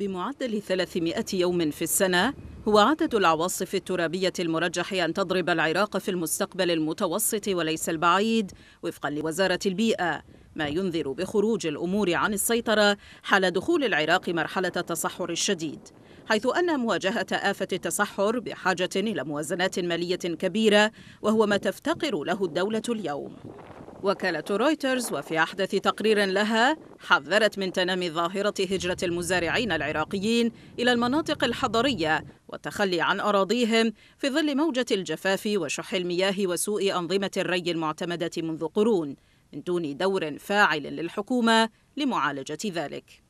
بمعدل 300 يوم في السنة هو عدد العواصف الترابية المرجح أن تضرب العراق في المستقبل المتوسط وليس البعيد وفقا لوزارة البيئة ما ينذر بخروج الأمور عن السيطرة حال دخول العراق مرحلة التصحر الشديد حيث أن مواجهة آفة التصحر بحاجة إلى موازنات مالية كبيرة وهو ما تفتقر له الدولة اليوم وكالة رويترز وفي أحدث تقرير لها حذرت من تنامي ظاهرة هجرة المزارعين العراقيين إلى المناطق الحضرية والتخلي عن أراضيهم في ظل موجة الجفاف وشح المياه وسوء أنظمة الري المعتمدة منذ قرون من دون دور فاعل للحكومة لمعالجة ذلك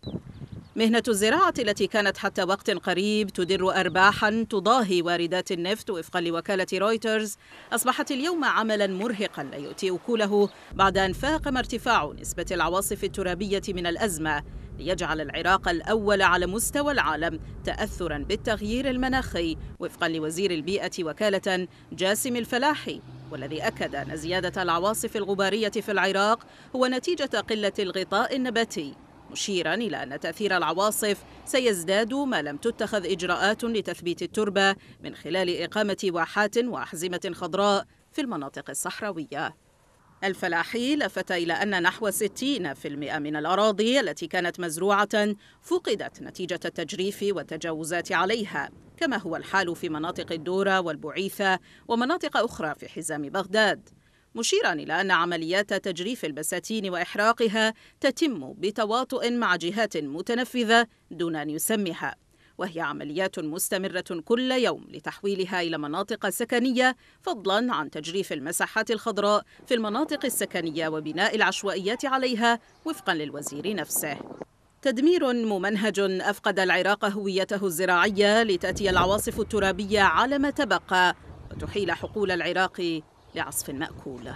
مهنة الزراعة التي كانت حتى وقت قريب تدر أرباحا تضاهي واردات النفط وفقا لوكالة رويترز أصبحت اليوم عملا مرهقا لا يؤتي أكوله بعد أن فاقم ارتفاع نسبة العواصف الترابية من الأزمة ليجعل العراق الأول على مستوى العالم تأثرا بالتغيير المناخي وفقا لوزير البيئة وكالة جاسم الفلاحي والذي أكد أن زيادة العواصف الغبارية في العراق هو نتيجة قلة الغطاء النباتي مشيرا إلى أن تأثير العواصف سيزداد ما لم تتخذ إجراءات لتثبيت التربة من خلال إقامة واحات وأحزمة خضراء في المناطق الصحراوية الفلاحي لفت إلى أن نحو 60% من الأراضي التي كانت مزروعة فقدت نتيجة التجريف والتجاوزات عليها كما هو الحال في مناطق الدورة والبعيثة ومناطق أخرى في حزام بغداد مشيرا إلى أن عمليات تجريف البساتين وإحراقها تتم بتواطؤ مع جهات متنفذة دون أن يسمها وهي عمليات مستمرة كل يوم لتحويلها إلى مناطق سكنية فضلا عن تجريف المساحات الخضراء في المناطق السكنية وبناء العشوائيات عليها وفقا للوزير نفسه تدمير ممنهج أفقد العراق هويته الزراعية لتأتي العواصف الترابية على ما تبقى وتحيل حقول العراق لعصف مأكولة